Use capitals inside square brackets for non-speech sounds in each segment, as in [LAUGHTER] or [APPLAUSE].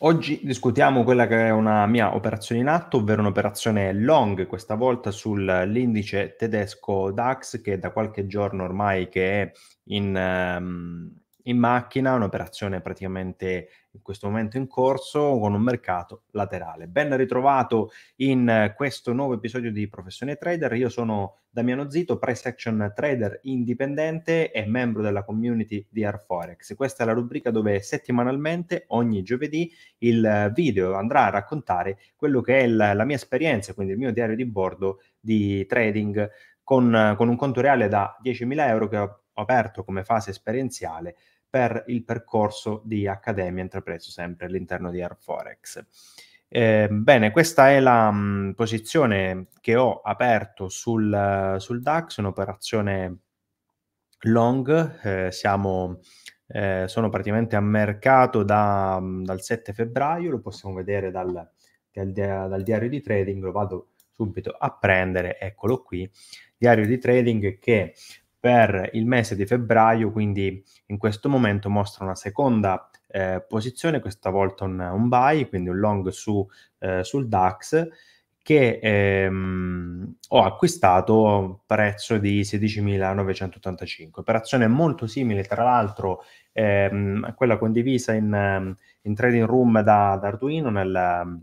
Oggi discutiamo quella che è una mia operazione in atto, ovvero un'operazione long, questa volta sull'indice tedesco DAX che da qualche giorno ormai che è in... Ehm, in macchina, un'operazione praticamente in questo momento in corso con un mercato laterale. Ben ritrovato in eh, questo nuovo episodio di Professione Trader, io sono Damiano Zito, price action trader indipendente e membro della community di Arforex. Questa è la rubrica dove settimanalmente, ogni giovedì, il video andrà a raccontare quello che è la, la mia esperienza, quindi il mio diario di bordo di trading con, con un conto reale da 10.000 euro che ho aperto come fase esperienziale per il percorso di accademia intrapreso sempre all'interno di Airforex. Eh, bene, questa è la mh, mm, posizione che ho aperto sul, sul DAX, un'operazione long, eh, siamo, eh, sono praticamente a mercato da, mh, mm, dal 7 febbraio, lo possiamo vedere dal, dal, dal diario di trading, lo vado subito a prendere, eccolo qui, diario di trading che per il mese di febbraio, quindi in questo momento mostra una seconda eh, posizione, questa volta un, un, buy, quindi un long su, eh, sul DAX, che ehm, ho acquistato a un prezzo di 16.985, operazione molto simile tra l'altro ehm, a quella condivisa in, ehm, in trading room da, da Arduino nel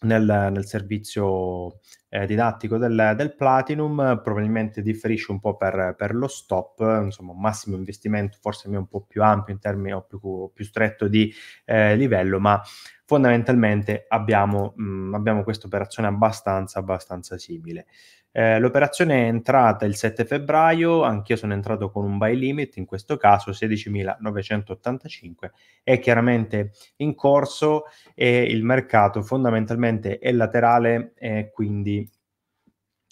nel, nel, servizio eh, didattico del, del, Platinum, probabilmente differisce un po' per, per, lo stop, insomma un massimo investimento forse un po' più ampio in termini o più, più stretto di eh, livello, ma fondamentalmente abbiamo, mm, abbiamo questa operazione abbastanza, abbastanza simile. Eh, l'operazione è entrata il 7 febbraio, anch'io sono entrato con un buy limit, in questo caso 16.985, è chiaramente in corso e il mercato fondamentalmente è laterale, e quindi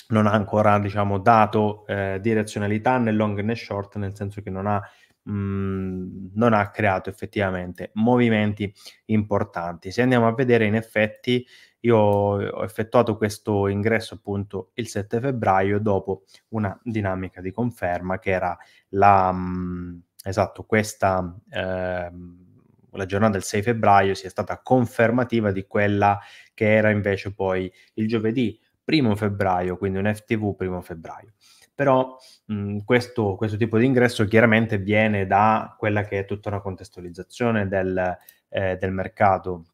non ha ancora diciamo, dato eh, direzionalità né long né short, nel senso che non ha mh, mm, non ha creato effettivamente movimenti importanti. Se andiamo a vedere in effetti io ho effettuato questo ingresso appunto il 7 febbraio dopo una dinamica di conferma che era la, mh, mm, esatto, questa, eh, la giornata del 6 febbraio sia stata confermativa di quella che era invece poi il giovedì primo febbraio, quindi un FTV primo febbraio però mh, mhmm, questo, questo, tipo di ingresso chiaramente viene da quella che è tutta una contestualizzazione del, eh, del mercato.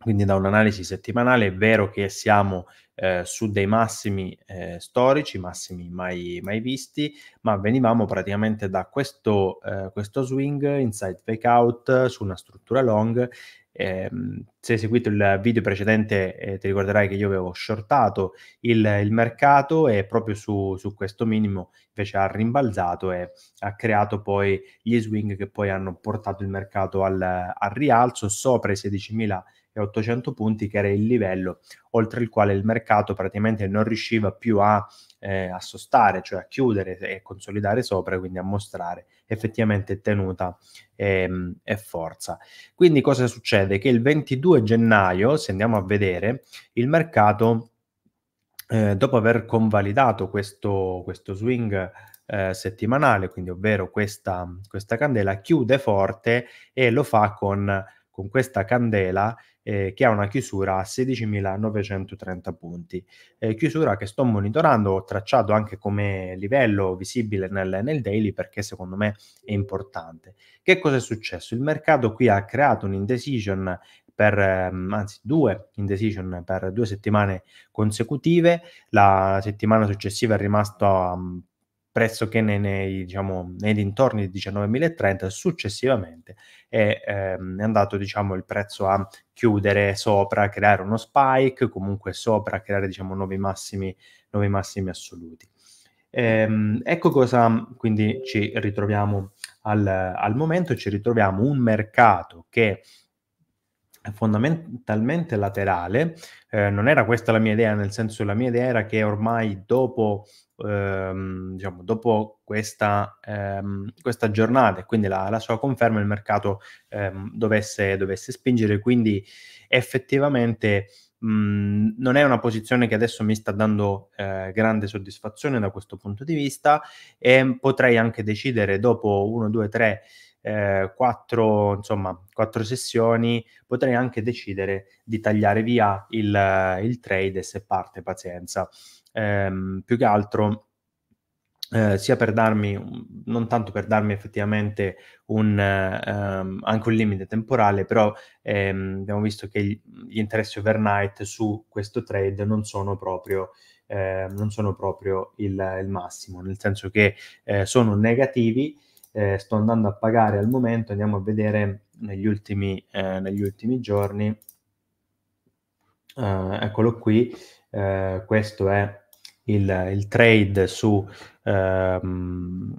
Quindi da un'analisi settimanale è vero che siamo eh, su dei massimi eh, storici, massimi mai, mai, visti, ma venivamo praticamente da questo, eh, questo swing inside fake out su una struttura long eh, se hai seguito il video precedente eh, ti ricorderai che io avevo shortato il, il mercato e proprio su, su, questo minimo invece ha rimbalzato e ha creato poi gli swing che poi hanno portato il mercato al, al rialzo sopra i 16.000 800 punti, che era il livello oltre il quale il mercato praticamente non riusciva più a, eh, a sostare, cioè a chiudere e consolidare sopra, quindi a mostrare effettivamente tenuta e, ehm, e forza. Quindi cosa succede? Che il 22 gennaio, se andiamo a vedere, il mercato... Eh, dopo aver convalidato questo, questo swing eh, settimanale, quindi ovvero questa, questa, candela, chiude forte e lo fa con con questa candela eh, che ha una chiusura a 16.930 punti. Eh, chiusura che sto monitorando, ho tracciato anche come livello visibile nel, nel, daily perché secondo me è importante. Che cosa è successo? Il mercato qui ha creato un indecision per, ehm, anzi due indecision per due settimane consecutive, la settimana successiva è rimasto a ehm, pressoché nei, nei, diciamo, nei dintorni di 19.030 successivamente è, ehm, è andato diciamo, il prezzo a chiudere sopra, creare uno spike, comunque sopra, creare diciamo, nuovi, massimi, nuovi massimi assoluti. Ehm, ecco cosa quindi ci ritroviamo al, al momento, ci ritroviamo un mercato che è fondamentalmente laterale. Eh, non era questa la mia idea, nel senso la mia idea era che ormai dopo ehm, diciamo, dopo questa, ehm, questa, giornata e quindi la, la sua conferma il mercato ehm, dovesse, dovesse, spingere. Quindi effettivamente mh, non è una posizione che adesso mi sta dando eh, grande soddisfazione da questo punto di vista e potrei anche decidere dopo 1, 2, 3 eh, quattro, insomma, quattro sessioni, potrei anche decidere di tagliare via il, il trade e se parte pazienza ehm, più che altro eh, sia per darmi, non tanto per darmi effettivamente un, ehm, anche un limite temporale, però ehm, abbiamo visto che gli interessi overnight su questo trade non sono proprio, eh, non sono proprio il, il, massimo, nel senso che eh, sono negativi, eh, sto andando a pagare al momento, andiamo a vedere negli ultimi, eh, negli ultimi giorni, eh, eccolo qui, questo è il, il trade su, ehm,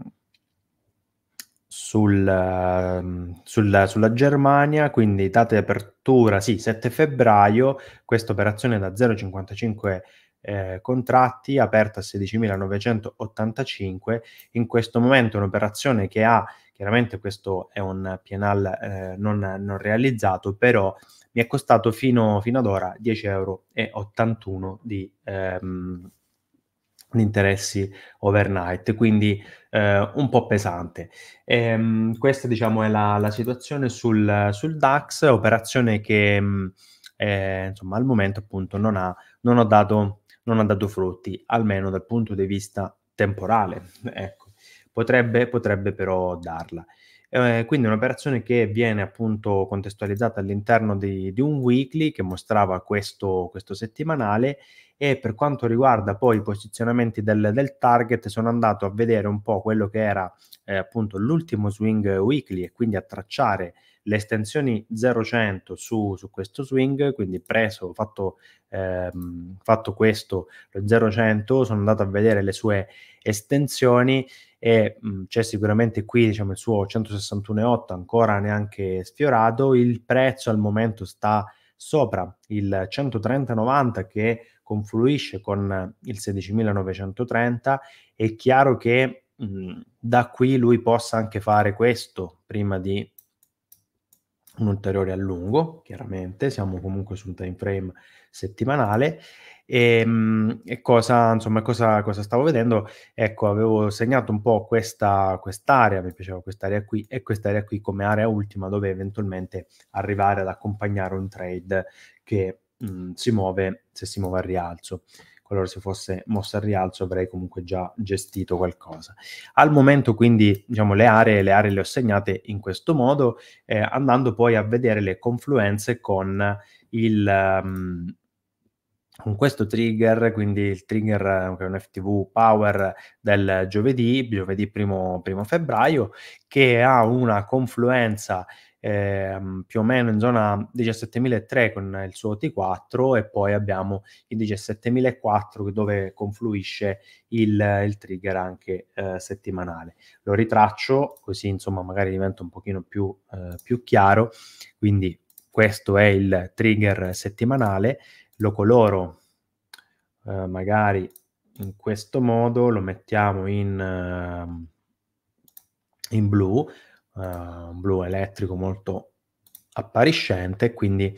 sul, ehm, sulla, sulla Germania, quindi data di apertura, sì, 7 febbraio, questa operazione da 0,55 eh, contratti, aperta a 16.985, in questo momento un'operazione che ha, chiaramente questo è un PNL eh, non, non, realizzato, però mi è costato fino, fino ad ora 10,81 euro di, ehm, interessi overnight, quindi eh, un po' pesante. E, ehm, questa diciamo è la, la situazione sul, sul, DAX, operazione che eh, insomma, al momento appunto non ha, non, ha dato, non ha, dato, frutti, almeno dal punto di vista temporale, [LAUGHS] ecco. potrebbe, potrebbe però darla. Eh, quindi un'operazione che viene appunto contestualizzata all'interno di, di un weekly che mostrava questo, questo settimanale e per quanto riguarda poi i posizionamenti del, del target sono andato a vedere un po' quello che era eh, appunto l'ultimo swing weekly e quindi a tracciare le estensioni 0100 su, su questo swing, quindi preso, fatto, ehm, fatto questo 0100, sono andato a vedere le sue estensioni e mh, mm, c'è sicuramente qui diciamo, il suo 161,8 ancora neanche sfiorato, il prezzo al momento sta sopra il 130,90 che confluisce con il 16.930, è chiaro che mh, mhmm, da qui lui possa anche fare questo prima di un ulteriore allungo, chiaramente siamo comunque su un time frame settimanale. E, ehm, e cosa, insomma, cosa, cosa, stavo vedendo? Ecco, avevo segnato un po' questa, quest'area, mi piaceva quest'area qui e quest'area qui come area ultima dove eventualmente arrivare ad accompagnare un trade che mh, mm, si muove se si muove al rialzo. Qualora si fosse mossa al rialzo avrei comunque già gestito qualcosa. Al momento quindi diciamo, le, aree, le aree le ho segnate in questo modo, eh, andando poi a vedere le confluenze con il... Um, con questo trigger, quindi il trigger che è un FTV Power del giovedì, giovedì primo, primo febbraio, che ha una confluenza ehm, più o meno in zona 17.003 con il suo T4 e poi abbiamo il 17.004 dove confluisce il, il trigger anche eh, settimanale. Lo ritraccio così insomma magari diventa un pochino più, eh, più chiaro, quindi questo è il trigger settimanale, lo coloro eh, magari in questo modo, lo mettiamo in, ehm, in blu, uh, blu elettrico molto appariscente, quindi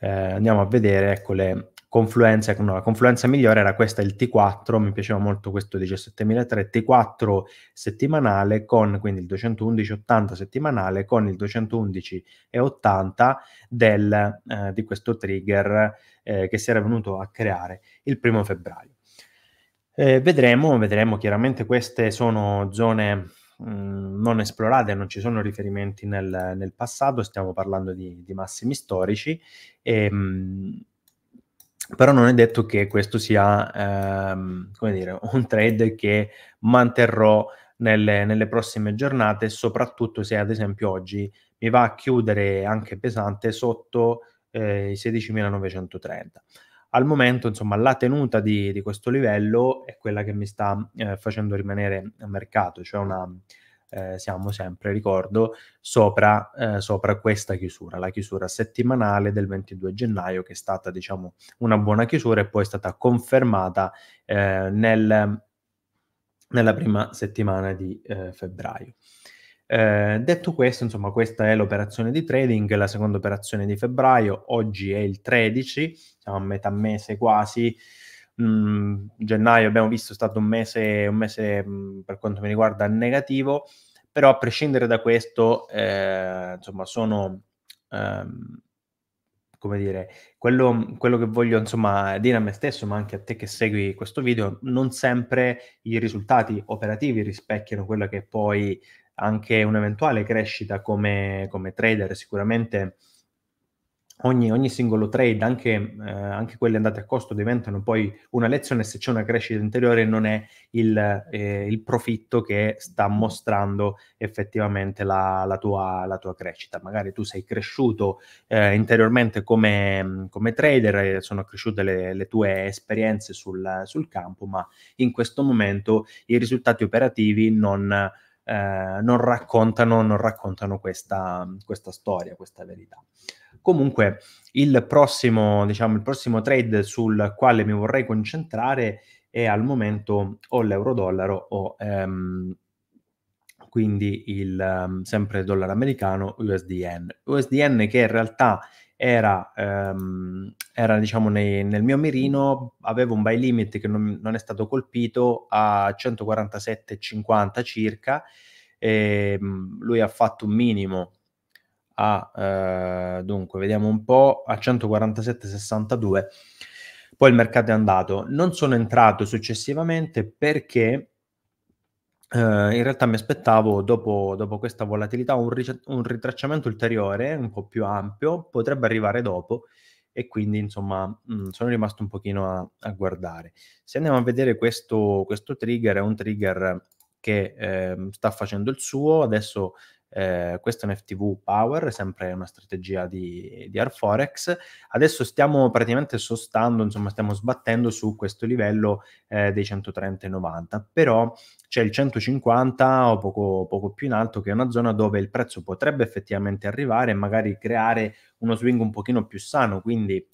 eh, andiamo a vedere ecco, le confluenze, ecco, no, la confluenza migliore era questa, il T4, mi piaceva molto questo 17.003, T4 settimanale con quindi il 211,80 settimanale con il 211,80 del, eh, di questo trigger eh, che si era venuto a creare il primo febbraio. Eh, vedremo, vedremo, chiaramente queste sono zone Mm, non esplorate, non ci sono riferimenti nel, nel passato, stiamo parlando di, di massimi storici, e, ehm, mh, però non è detto che questo sia ehm, dire, [LAUGHS] un trade che manterrò nelle, nelle, prossime giornate, soprattutto se ad esempio oggi mi va a chiudere anche pesante sotto eh, i 16.930 al momento, insomma, la tenuta di, di questo livello è quella che mi sta eh, facendo rimanere a mercato, cioè una, eh, siamo sempre, ricordo, sopra, eh, sopra, questa chiusura, la chiusura settimanale del 22 gennaio, che è stata, diciamo, una buona chiusura e poi è stata confermata eh, nel, nella prima settimana di eh, febbraio. Eh, detto questo, insomma, questa è l'operazione di trading, la seconda operazione di febbraio, oggi è il 13, siamo a metà mese quasi. Mm, gennaio abbiamo visto è stato un mese, un mese mh, mm, per quanto mi riguarda negativo, però a prescindere da questo, eh, insomma, sono ehm, come dire, quello, quello, che voglio insomma dire a me stesso, ma anche a te che segui questo video, non sempre i risultati operativi rispecchiano quello che poi anche un'eventuale crescita come, come trader. Sicuramente ogni, ogni singolo trade, anche, eh, anche, quelli andati a costo, diventano poi una lezione se c'è una crescita interiore non è il, eh, il profitto che sta mostrando effettivamente la, la, tua, la, tua, crescita. Magari tu sei cresciuto eh, interiormente come, come, trader, eh, sono cresciute le, le tue esperienze sul, sul campo, ma in questo momento i risultati operativi non eh, non, raccontano, non raccontano questa, questa, storia, questa verità. Comunque il prossimo, diciamo, il prossimo trade sul quale mi vorrei concentrare è al momento o l'euro-dollaro o ehm, quindi il, ehm, sempre il dollaro americano USDN. USDN che in realtà era, ehm, era diciamo, nei, nel mio mirino, avevo un buy limit che non, non è stato colpito a 147,50 circa, e, ehm, lui ha fatto un minimo a, eh, dunque, vediamo un po', a 147,62. Poi il mercato è andato. Non sono entrato successivamente perché eh, in realtà mi aspettavo, dopo, dopo questa volatilità, un, ric- un, ritracciamento ulteriore, un po' più ampio, potrebbe arrivare dopo e quindi insomma mh, mm, sono rimasto un pochino a, a, guardare. Se andiamo a vedere questo, questo trigger, è un trigger che eh, sta facendo il suo, adesso eh, questo è un FTV Power, sempre una strategia di, di Arforex. Adesso stiamo praticamente sostando, insomma, stiamo sbattendo su questo livello eh, dei 130,90, però c'è il 150 o poco, poco più in alto, che è una zona dove il prezzo potrebbe effettivamente arrivare e magari creare uno swing un pochino più sano, quindi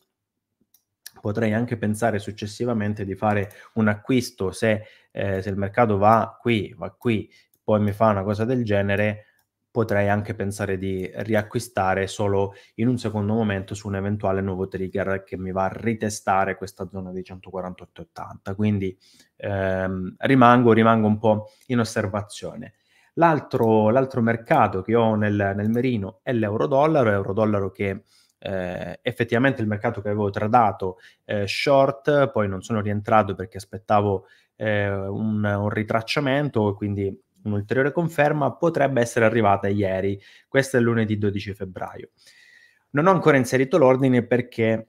potrei anche pensare successivamente di fare un acquisto se, eh, se il mercato va qui, va qui, poi mi fa una cosa del genere, potrei anche pensare di riacquistare solo in un secondo momento su un eventuale nuovo trigger che mi va a ritestare questa zona di 148,80. Quindi ehm, rimango, rimango, un po' in osservazione. L'altro, l'altro mercato che ho nel, nel, merino è l'euro-dollaro, euro-dollaro che eh, effettivamente il mercato che avevo tradato eh, short, poi non sono rientrato perché aspettavo eh, un, un ritracciamento, quindi Un'ulteriore conferma potrebbe essere arrivata ieri, questo è lunedì 12 febbraio. Non ho ancora inserito l'ordine perché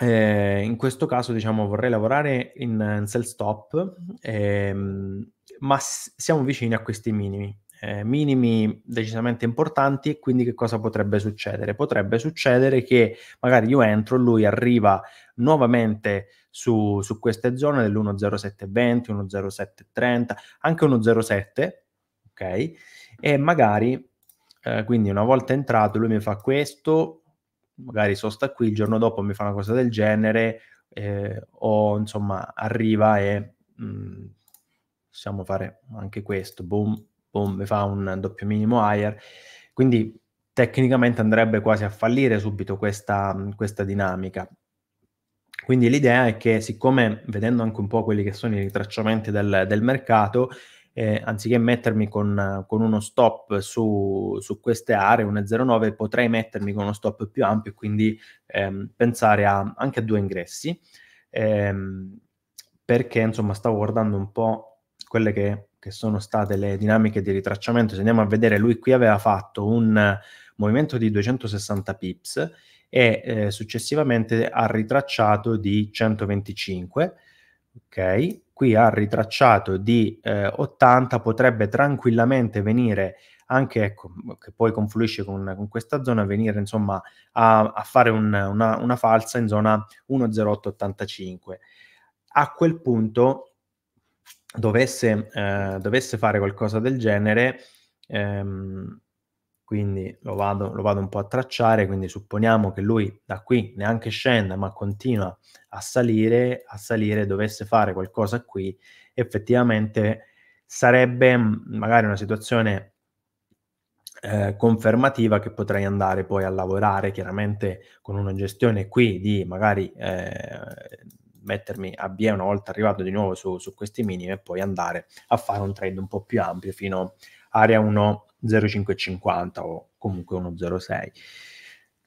eh, in questo caso diciamo, vorrei lavorare in, in sell stop, ehm, ma s- siamo vicini a questi minimi, eh, minimi decisamente importanti, quindi che cosa potrebbe succedere? Potrebbe succedere che magari io entro, lui arriva nuovamente su, su queste zone dell'10720, 10730, anche 107, ok? E magari, eh, quindi una volta entrato lui mi fa questo, magari sosta qui, il giorno dopo mi fa una cosa del genere, eh, o insomma arriva e mh, mm, possiamo fare anche questo, boom, boom, mi fa un doppio minimo higher, quindi tecnicamente andrebbe quasi a fallire subito questa, questa dinamica. Quindi l'idea è che siccome vedendo anche un po' quelli che sono i ritracciamenti del, del mercato, eh, anziché mettermi con, con uno stop su, su, queste aree, 1,09, potrei mettermi con uno stop più ampio e quindi ehm, pensare a, anche a due ingressi, ehm, perché insomma stavo guardando un po' quelle che, che, sono state le dinamiche di ritracciamento. Se andiamo a vedere, lui qui aveva fatto un movimento di 260 pips e eh, successivamente ha ritracciato di 125, ok? Qui ha ritracciato di eh, 80, potrebbe tranquillamente venire anche, ecco, che poi confluisce con, con questa zona, venire insomma a, a fare un, una, una falsa in zona 10885. A quel punto Dovesse, eh, dovesse, fare qualcosa del genere, ehm, quindi lo vado, lo vado, un po' a tracciare, quindi supponiamo che lui da qui neanche scenda, ma continua a salire, a salire, dovesse fare qualcosa qui, effettivamente sarebbe mm, magari una situazione eh, confermativa che potrei andare poi a lavorare chiaramente con una gestione qui di magari eh, mettermi a BE una volta arrivato di nuovo su, su questi minimi e poi andare a fare un trade un po' più ampio fino a area 1 0,550 o comunque 1,06.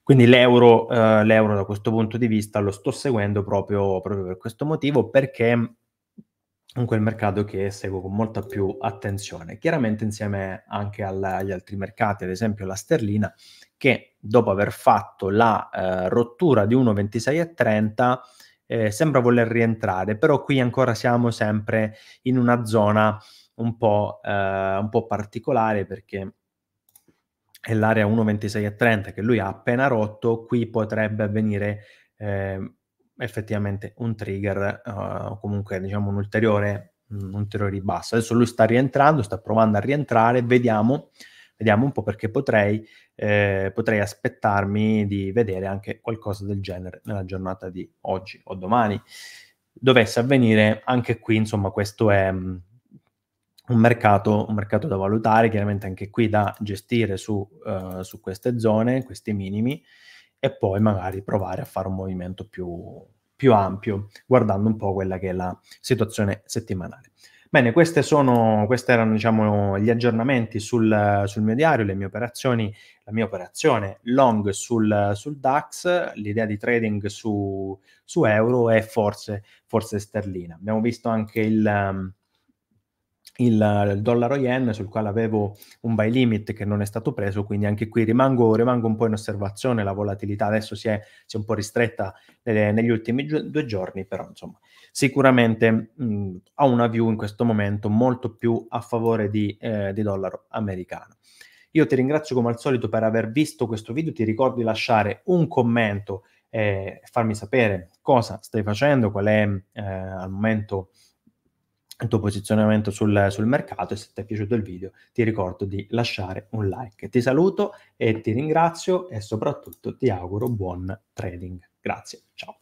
Quindi l'euro, eh, l'euro, da questo punto di vista lo sto seguendo proprio, proprio per questo motivo, perché comunque è il mercato che seguo con molta più attenzione. Chiaramente insieme anche alla, agli altri mercati, ad esempio la sterlina, che dopo aver fatto la eh, rottura di 1,26 1,2630 eh, sembra voler rientrare, però qui ancora siamo sempre in una zona un po', eh, un po particolare perché è l'area 1.26 a 30 che lui ha appena rotto, qui potrebbe avvenire eh, effettivamente un trigger eh, o comunque diciamo un ulteriore, un ulteriore ribasso. Adesso lui sta rientrando, sta provando a rientrare, vediamo, vediamo un po' perché potrei, eh, potrei aspettarmi di vedere anche qualcosa del genere nella giornata di oggi o domani. Dovesse avvenire anche qui, insomma, questo è un mercato, un mercato, da valutare, chiaramente anche qui da gestire su, uh, su, queste zone, questi minimi, e poi magari provare a fare un movimento più, più, ampio, guardando un po' quella che è la situazione settimanale. Bene, questi erano diciamo, gli aggiornamenti sul, sul, mio diario, le mie operazioni, la mia operazione long sul, sul DAX, l'idea di trading su, su euro e forse, forse sterlina. Abbiamo visto anche il... Um, il, il dollaro yen sul quale avevo un buy limit che non è stato preso, quindi anche qui rimango, rimango un po' in osservazione, la volatilità adesso si è, si è un po' ristretta eh, negli ultimi gio- due giorni, però insomma sicuramente mh, ho una view in questo momento molto più a favore di, eh, di dollaro americano. Io ti ringrazio come al solito per aver visto questo video, ti ricordo di lasciare un commento e farmi sapere cosa stai facendo, qual è eh, al momento il tuo posizionamento sul, sul, mercato e se ti è piaciuto il video ti ricordo di lasciare un like. Ti saluto e ti ringrazio e soprattutto ti auguro buon trading. Grazie, ciao.